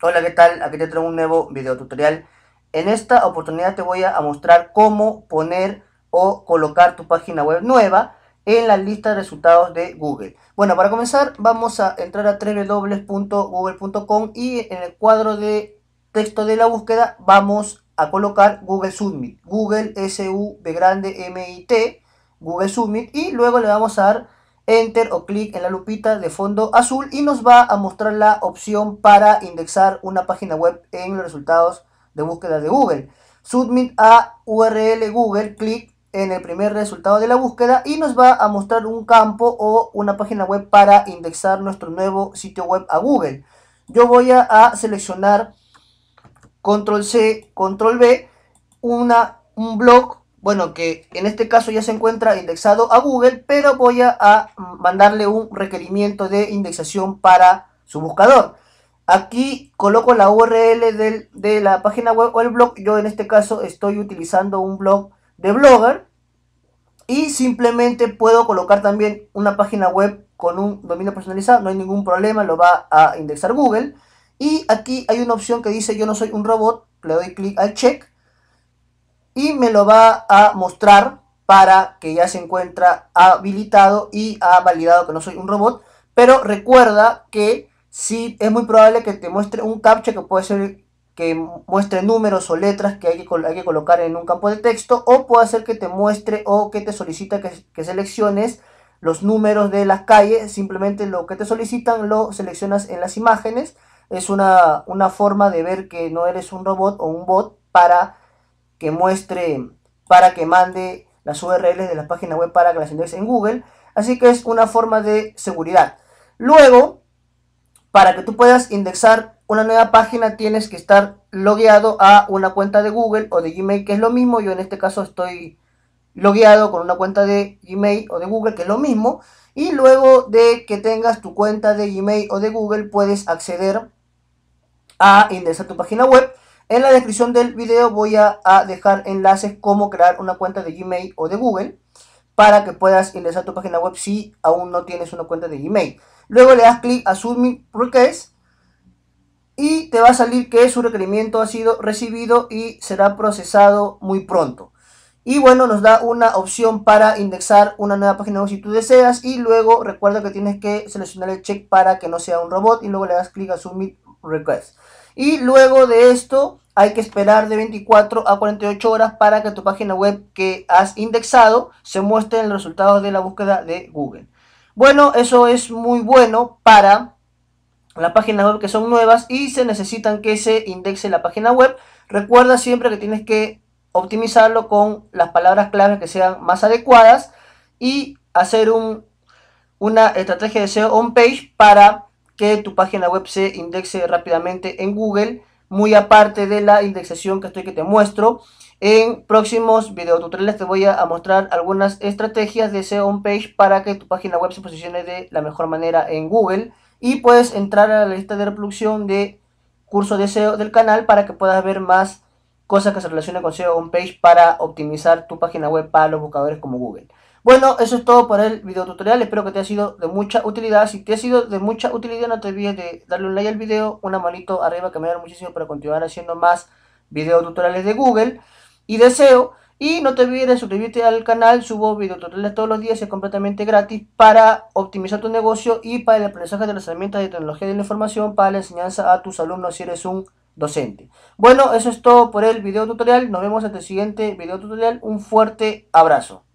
Hola, ¿qué tal? Aquí te traigo un nuevo video tutorial. En esta oportunidad te voy a mostrar cómo poner o colocar tu página web nueva en la lista de resultados de Google. Bueno, para comenzar vamos a entrar a www.google.com y en el cuadro de texto de la búsqueda vamos a colocar Google Submit, Google s u grande M-I-T, Google Submit y luego le vamos a dar enter o clic en la lupita de fondo azul y nos va a mostrar la opción para indexar una página web en los resultados de búsqueda de Google. Submit a URL Google, clic en el primer resultado de la búsqueda y nos va a mostrar un campo o una página web para indexar nuestro nuevo sitio web a Google. Yo voy a, seleccionar control C, control B, una, un blog bueno, que en este caso ya se encuentra indexado a Google, pero voy a mandarle un requerimiento de indexación para su buscador. Aquí coloco la URL de la página web o el blog. Yo en este caso estoy utilizando un blog de Blogger. Y simplemente puedo colocar también una página web con un dominio personalizado. No hay ningún problema, lo va a indexar Google. Y aquí hay una opción que dice yo no soy un robot. Le doy clic al check y me lo va a mostrar para que ya se encuentra habilitado y ha validado que no soy un robot. Pero recuerda que sí es muy probable que te muestre un captcha que puede ser que muestre números o letras que hay que, hay que colocar en un campo de texto o puede ser que te muestre o que te solicita que, selecciones los números de las calles, simplemente lo que te solicitan lo seleccionas en las imágenes. Es una, una forma de ver que no eres un robot o un bot para que muestre para que mande las URLs de la página web para que las indexe en Google. Así que es una forma de seguridad. Luego, para que tú puedas indexar una nueva página, tienes que estar logueado a una cuenta de Google o de Gmail, que es lo mismo. Yo en este caso estoy logueado con una cuenta de Gmail o de Google, que es lo mismo. Y luego de que tengas tu cuenta de Gmail o de Google, puedes acceder a indexar tu página web. En la descripción del video voy a, dejar enlaces cómo crear una cuenta de Gmail o de Google para que puedas ingresar a tu página web si aún no tienes una cuenta de Gmail. Luego le das clic a Submit Request y te va a salir que su requerimiento ha sido recibido y será procesado muy pronto. Y bueno, nos da una opción para indexar una nueva página web si tú deseas. Y luego recuerda que tienes que seleccionar el check para que no sea un robot. Y luego le das clic a Submit request. Y luego de esto hay que esperar de 24 a 48 horas para que tu página web que has indexado se muestre en los resultados de la búsqueda de Google. Bueno, eso es muy bueno para las páginas web que son nuevas y se necesitan que se indexe la página web. Recuerda siempre que tienes que optimizarlo con las palabras claves que sean más adecuadas y hacer un, una estrategia de SEO on page para que tu página web se indexe rápidamente en Google, muy aparte de la indexación que estoy que te muestro. En próximos videotutoriales te voy a mostrar algunas estrategias de SEO on page para que tu página web se posicione de la mejor manera en Google y puedes entrar a la lista de reproducción de curso de SEO del canal para que puedas ver más cosas que se relacionen con SEO on page para optimizar tu página web para los buscadores como Google. Bueno, eso es todo por el video tutorial. Espero que te haya sido de mucha utilidad. Si te ha sido de mucha utilidad, no te olvides de darle un like al video, una manito arriba que me ayuda muchísimo para continuar haciendo más video tutoriales de Google y deseo. Y no te olvides de suscribirte al canal, subo tutoriales todos los días, es completamente gratis para optimizar tu negocio y para el aprendizaje de las herramientas de tecnología de la información para la enseñanza a tus alumnos si eres un docente. Bueno, eso es todo por el video tutorial, nos vemos en el siguiente video tutorial, un fuerte abrazo.